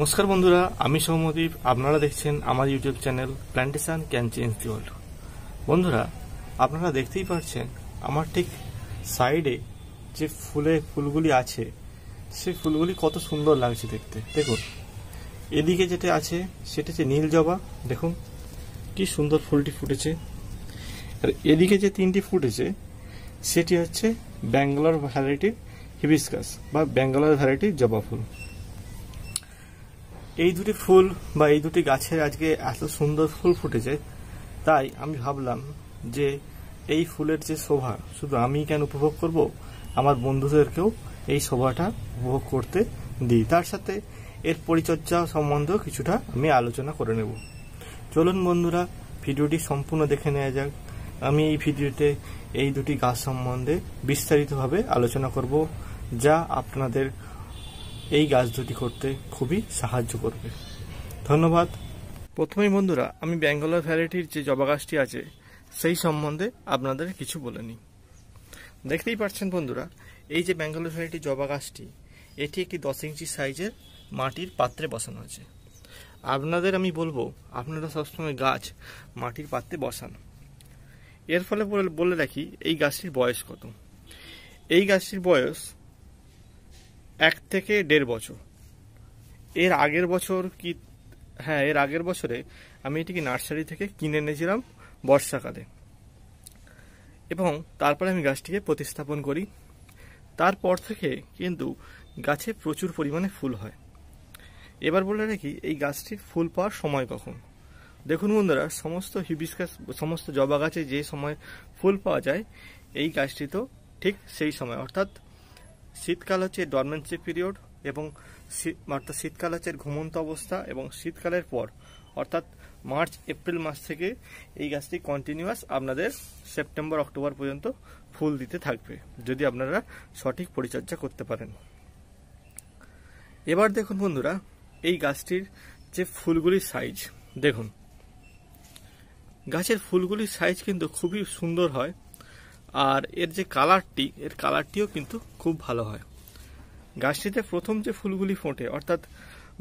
নমস্কার বন্ধুরা আমি সৌমদীপ আপনারা দেখছেন আমার YouTube channel plantation can change the world বন্ধুরা আপনারা দেখতেই পাচ্ছেন আমার ঠিক সাইডে যে ফুলে ফুলগুলি আছে সে ফুলগুলি কত সুন্দর লাগছে দেখতে দেখুন এদিকে যেটা আছে সেটা হচ্ছে নীল জবা দেখুন কি সুন্দর ফুলটি ফুটেছে আর এদিকে যে তিনটি ফুটেছে সেটি হচ্ছে ব্যাঙ্গালোর ভ্যারাইটির হিবিসকাস বা ব্যাঙ্গালোর ভ্যারাইটির জবা ফুল এই দুটি ফুল বা এই দুটি গাছের আজকে এত সুন্দর ফুল ফুটেছে তাই আমি ভাবলাম যে এই ফুলের যে শোভা শুধু আমি কেন উপভোগ করব আমার বন্ধুদেরকেও এই শোভাটা উপভোগ করতে দিই তার সাথে এর পরিচর্যা সম্বন্ধেও কিছুটা আমি আলোচনা করে নেব চলুন বন্ধুরা ভিডিওটি সম্পূর্ণ দেখে নেওয়া যাক আমি এই ভিডিওতে এই দুটি গাছ সম্বন্ধে বিস্তারিতভাবে আলোচনা করব যা আপনাদের এই গাছ দুটি করতে খুবই সাহায্য করবে ধন্যবাদ প্রথমেই বন্ধুরা আমি ব্যাঙ্গালোর ভ্যারাইটির যে জবা গাছটি আছে সেই সম্বন্ধে আপনাদের কিছু বলে নিই দেখতেই পাচ্ছেন বন্ধুরা এই যে ব্যাঙ্গালোর ভ্যারাইটি জবা গাছটি এটি একটি দশ ইঞ্চি সাইজের মাটির পাত্রে বসানো আছে আপনাদের আমি বলবো আপনারা সবসময় গাছ মাটির পাত্রে বসান এর ফলে বলে রাখি এই গাছটির বয়স কত এই গাছটির বয়স এক থেকে দেড় বছর এর আগের বছর কি হ্যাঁ এর আগের বছরে আমি এটিকে নার্সারি থেকে কিনে এনেছিলাম বর্ষাকালে এবং তারপরে আমি গাছটিকে প্রতিস্থাপন করি তারপর থেকে কিন্তু গাছে প্রচুর পরিমাণে ফুল হয় এবার বলে রাখি এই গাছটি ফুল পাওয়ার সময় কখন দেখুন বন্ধুরা সমস্ত হিবিসকাস সমস্ত জবা গাছে যে সময় ফুল পাওয়া যায় এই গাছটি তো ঠিক সেই সময় অর্থাৎ শীতকাল হচ্ছে ডরমেন্সি পিরিয়ড এবং অর্থাৎ শীতকাল হচ্ছে ঘুমন্ত অবস্থা এবং শীতকালের পর অর্থাৎ মার্চ এপ্রিল মাস থেকে এই গাছটি কন্টিনিউয়াস আপনাদের সেপ্টেম্বর অক্টোবর পর্যন্ত ফুল দিতে থাকবে যদি আপনারা সঠিক পরিচর্যা করতে পারেন এবার দেখুন বন্ধুরা এই গাছটির যে ফুলগুলির সাইজ দেখুন গাছের ফুলগুলির সাইজ কিন্তু খুবই সুন্দর হয় আর এর যে কালারটি এর কালারটিও কিন্তু খুব ভালো হয় গাছটিতে প্রথম যে ফুলগুলি ফোটে অর্থাৎ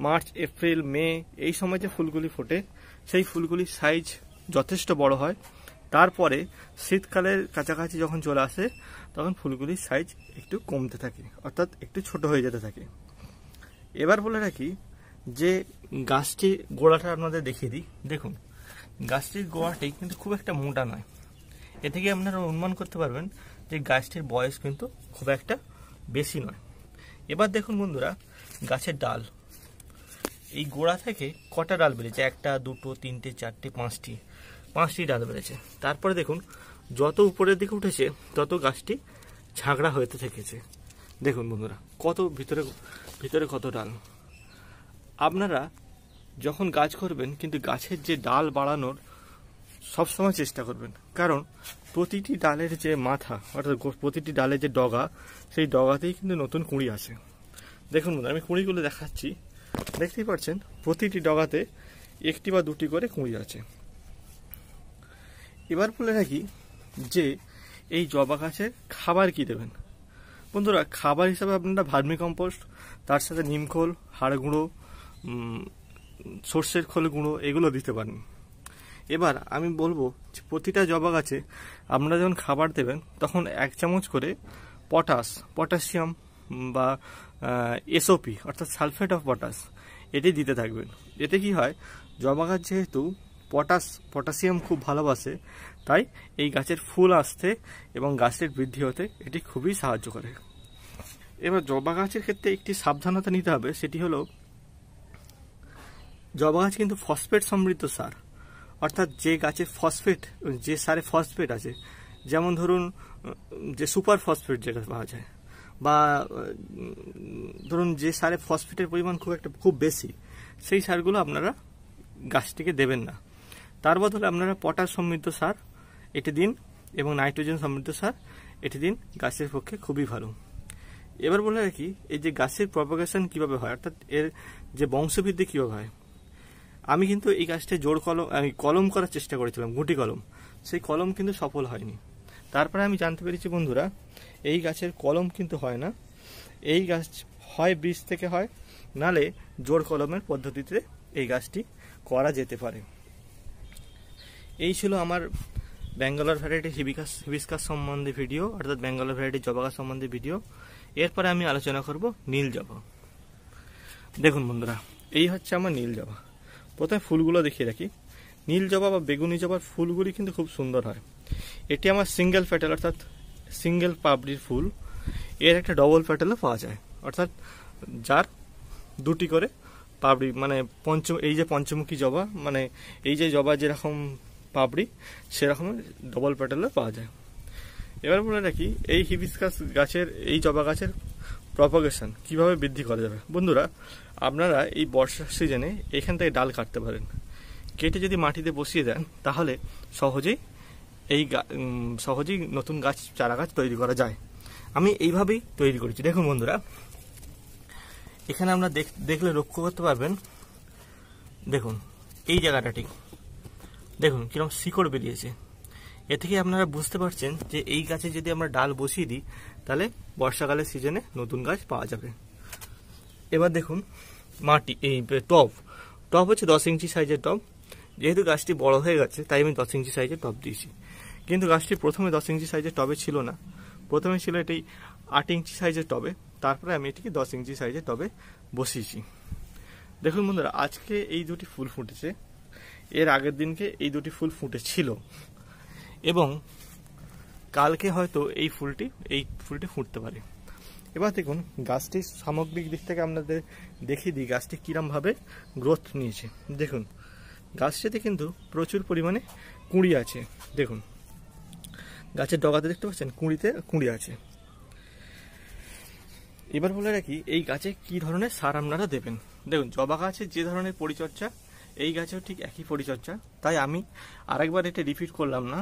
মার্চ এপ্রিল মে এই সময় যে ফুলগুলি ফোটে সেই ফুলগুলির সাইজ যথেষ্ট বড় হয় তারপরে শীতকালের কাছাকাছি যখন চলে আসে তখন ফুলগুলির সাইজ একটু কমতে থাকে অর্থাৎ একটু ছোট হয়ে যেতে থাকে এবার বলে রাখি যে গাছটির গোড়াটা আপনাদের দেখিয়ে দিই দেখুন গাছটির গোড়াটি কিন্তু খুব একটা মোটা নয় এ থেকে আপনারা অনুমান করতে পারবেন যে গাছটির বয়স কিন্তু খুব একটা বেশি নয় এবার দেখুন বন্ধুরা গাছের ডাল এই গোড়া থেকে কটা ডাল বেড়েছে একটা দুটো তিনটে চারটে পাঁচটি পাঁচটি ডাল বেড়েছে তারপরে দেখুন যত উপরের দিকে উঠেছে তত গাছটি ঝাঁকড়া হয়ে থেকেছে দেখুন বন্ধুরা কত ভিতরে ভিতরে কত ডাল আপনারা যখন গাছ করবেন কিন্তু গাছের যে ডাল বাড়ানোর সবসময় চেষ্টা করবেন কারণ প্রতিটি ডালের যে মাথা অর্থাৎ প্রতিটি ডালের যে ডগা সেই ডগাতেই কিন্তু নতুন কুঁড়ি আছে দেখুন বন্ধু আমি কুঁড়িগুলো দেখাচ্ছি দেখতেই পাচ্ছেন প্রতিটি ডগাতে একটি বা দুটি করে কুঁড়ি আছে এবার বলে রাখি যে এই জবা গাছে খাবার কি দেবেন বন্ধুরা খাবার হিসাবে আপনারা ভার্মি কম্পোস্ট তার সাথে নিমখোল হাড় গুঁড়ো সর্ষের খোল গুঁড়ো এগুলো দিতে পারেন এবার আমি বলবো প্রতিটা জবা গাছে আপনারা যখন খাবার দেবেন তখন এক চামচ করে পটাশ পটাশিয়াম বা এসওপি অর্থাৎ সালফেট অফ পটাশ এটি দিতে থাকবেন এতে কি হয় জবা গাছ যেহেতু পটাশ পটাশিয়াম খুব ভালোবাসে তাই এই গাছের ফুল আসতে এবং গাছের বৃদ্ধি হতে এটি খুবই সাহায্য করে এবার জবা গাছের ক্ষেত্রে একটি সাবধানতা নিতে হবে সেটি হলো জবা গাছ কিন্তু ফসফেট সমৃদ্ধ সার অর্থাৎ যে গাছে ফসফেট যে সারে ফসফেট আছে যেমন ধরুন যে সুপার ফসফেট যেটা পাওয়া যায় বা ধরুন যে সারে ফসফেটের পরিমাণ খুব একটা খুব বেশি সেই সারগুলো আপনারা গাছটিকে দেবেন না তার বদলে আপনারা পটাশ সমৃদ্ধ সার এটি দিন এবং নাইট্রোজেন সমৃদ্ধ সার এটি দিন গাছের পক্ষে খুবই ভালো এবার বলে রাখি এই যে গাছের প্রপাগেশন কিভাবে হয় অর্থাৎ এর যে বংশবৃদ্ধি কীভাবে হয় আমি কিন্তু এই গাছটা জোর কলম কলম করার চেষ্টা করেছিলাম গুটি কলম সেই কলম কিন্তু সফল হয়নি তারপরে আমি জানতে পেরেছি বন্ধুরা এই গাছের কলম কিন্তু হয় না এই গাছ হয় বীজ থেকে হয় নালে জোর কলমের পদ্ধতিতে এই গাছটি করা যেতে পারে এই ছিল আমার ব্যাঙ্গালোর ভ্যারাইটি হিবিকাস হিবিস্কাস সম্বন্ধে ভিডিও অর্থাৎ ব্যাঙ্গালোর ভ্যারাইটি জবা গাছ সম্বন্ধে ভিডিও এরপরে আমি আলোচনা করব নীল জবা দেখুন বন্ধুরা এই হচ্ছে আমার নীল জবা প্রথমে ফুলগুলো দেখিয়ে রাখি নীল জবা বা বেগুনি জবার ফুলগুলি কিন্তু খুব সুন্দর হয় এটি আমার সিঙ্গেল প্যাটেল অর্থাৎ সিঙ্গেল পাপড়ির ফুল এর একটা ডবল প্যাটেলও পাওয়া যায় অর্থাৎ যার দুটি করে পাবড়ি মানে পঞ্চম এই যে পঞ্চমুখী জবা মানে এই যে জবা যেরকম পাবড়ি সেরকম ডবল প্যাটেলও পাওয়া যায় এবার বলে রাখি এই হিবিসকাস গাছের এই জবা গাছের প্রপাগেশন কিভাবে বৃদ্ধি করা যাবে বন্ধুরা আপনারা এই বর্ষার সিজনে এখান থেকে ডাল কাটতে পারেন কেটে যদি মাটিতে বসিয়ে দেন তাহলে সহজেই এই সহজেই নতুন গাছ চারা গাছ তৈরি করা যায় আমি এইভাবেই তৈরি করেছি দেখুন বন্ধুরা এখানে আমরা দেখলে লক্ষ্য করতে পারবেন দেখুন এই জায়গাটা ঠিক দেখুন কিরকম শিকড় বেরিয়েছে এ থেকে আপনারা বুঝতে পারছেন যে এই গাছে যদি আমরা ডাল বসিয়ে দিই তাহলে বর্ষাকালের সিজনে নতুন গাছ পাওয়া যাবে এবার দেখুন মাটি এই টপ টপ হচ্ছে দশ ইঞ্চি সাইজের টপ যেহেতু গাছটি বড় হয়ে গেছে তাই আমি দশ ইঞ্চি সাইজের টপ দিয়েছি কিন্তু গাছটি প্রথমে দশ ইঞ্চি সাইজের টবে ছিল না প্রথমে ছিল এটি আট ইঞ্চি সাইজের টবে তারপরে আমি এটিকে দশ ইঞ্চি সাইজের টবে বসিয়েছি দেখুন বন্ধুরা আজকে এই দুটি ফুল ফুটেছে এর আগের দিনকে এই দুটি ফুল ফুটেছিল এবং কালকে হয়তো এই ফুলটি এই ফুলটি ফুটতে পারে এবার দেখুন গাছটির সামগ্রিক দিক থেকে আপনাদের দেখিয়ে দিই গাছটি কীরমভাবে গ্রোথ নিয়েছে দেখুন গাছটিতে কিন্তু প্রচুর পরিমাণে কুঁড়ি আছে দেখুন গাছের ডগাতে দেখতে পাচ্ছেন কুঁড়িতে কুঁড়ি আছে এবার বলে রাখি এই গাছে কি ধরনের সার আপনারা দেবেন দেখুন জবা গাছের যে ধরনের পরিচর্যা এই গাছেও ঠিক একই পরিচর্যা তাই আমি আরেকবার এটা রিপিট করলাম না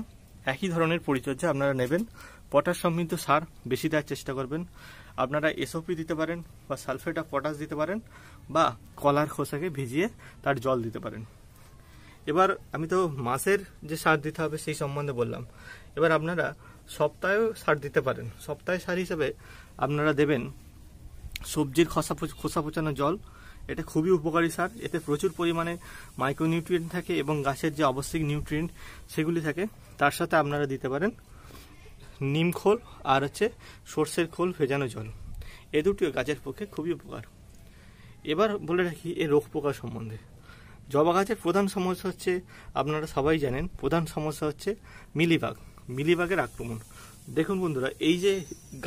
একই ধরনের পরিচর্যা আপনারা নেবেন পটাশ সমৃদ্ধ সার বেশি দেওয়ার চেষ্টা করবেন আপনারা এসওপি দিতে পারেন বা সালফেট অফ পটাশ দিতে পারেন বা কলার খোসাকে ভিজিয়ে তার জল দিতে পারেন এবার আমি তো মাসের যে সার দিতে হবে সেই সম্বন্ধে বললাম এবার আপনারা সপ্তাহেও সার দিতে পারেন সপ্তাহে সার হিসেবে আপনারা দেবেন সবজির খসা খোসা পচানো জল এটা খুবই উপকারী সার এতে প্রচুর পরিমাণে মাইক্রোনিউট্রিয়েন্ট থাকে এবং গাছের যে আবশ্যিক নিউট্রিয়েন্ট সেগুলি থাকে তার সাথে আপনারা দিতে পারেন নিম খোল আর হচ্ছে সর্ষের খোল ভেজানো জল এ দুটিও গাছের পক্ষে খুবই উপকার এবার বলে রাখি এ রোগ পোকা সম্বন্ধে জবা গাছের প্রধান সমস্যা হচ্ছে আপনারা সবাই জানেন প্রধান সমস্যা হচ্ছে মিলিবাগ মিলিবাগের আক্রমণ দেখুন বন্ধুরা এই যে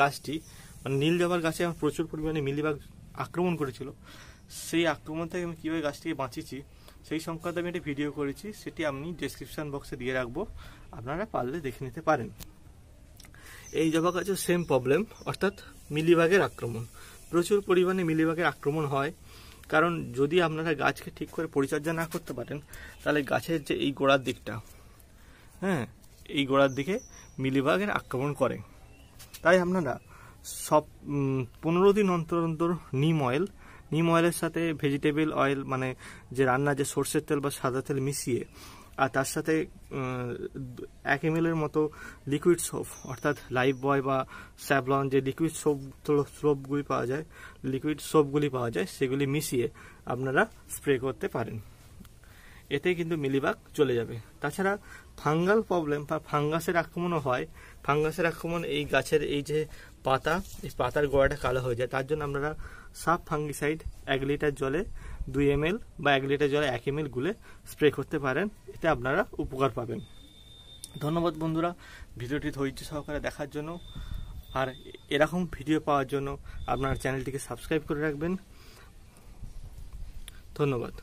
গাছটি মানে নীল জবার গাছে আমার প্রচুর পরিমাণে মিলিবাগ আক্রমণ করেছিল সেই আক্রমণ থেকে আমি কীভাবে গাছটিকে বাঁচিয়েছি সেই সংক্রান্ত আমি একটা ভিডিও করেছি সেটি আমি ডিসক্রিপশান বক্সে দিয়ে রাখবো আপনারা পারলে দেখে নিতে পারেন এই জবা গাছের সেম প্রবলেম অর্থাৎ মিলিবাগের আক্রমণ প্রচুর পরিমাণে মিলিবাগের আক্রমণ হয় কারণ যদি আপনারা গাছকে ঠিক করে পরিচর্যা না করতে পারেন তাহলে গাছের যে এই গোড়ার দিকটা হ্যাঁ এই গোড়ার দিকে মিলিবাগের আক্রমণ করে তাই আপনারা সব পনেরো দিন অন্তর অন্তর নিম অয়েল নিম অয়েলের সাথে ভেজিটেবল অয়েল মানে যে রান্না যে সর্ষের তেল বা সাদা তেল মিশিয়ে আর তার সাথে এক এম মতো লিকুইড সোপ অর্থাৎ লাইফ বয় বা স্যাভলন যে লিকুইড সোপ সোপগুলি পাওয়া যায় লিকুইড সোপগুলি পাওয়া যায় সেগুলি মিশিয়ে আপনারা স্প্রে করতে পারেন এতে কিন্তু মিলিবাগ চলে যাবে তাছাড়া ফাঙ্গাল প্রবলেম বা ফাঙ্গাসের আক্রমণও হয় ফাঙ্গাসের আক্রমণ এই গাছের এই যে পাতা এই পাতার গোড়াটা কালো হয়ে যায় তার জন্য আপনারা সাব ফাঙ্গিসাইড এক লিটার জলে দুই এম বা এক লিটার জলে এক এম গুলে স্প্রে করতে পারেন এতে আপনারা উপকার পাবেন ধন্যবাদ বন্ধুরা ভিডিওটি ধৈর্য সহকারে দেখার জন্য আর এরকম ভিডিও পাওয়ার জন্য আপনার চ্যানেলটিকে সাবস্ক্রাইব করে রাখবেন ধন্যবাদ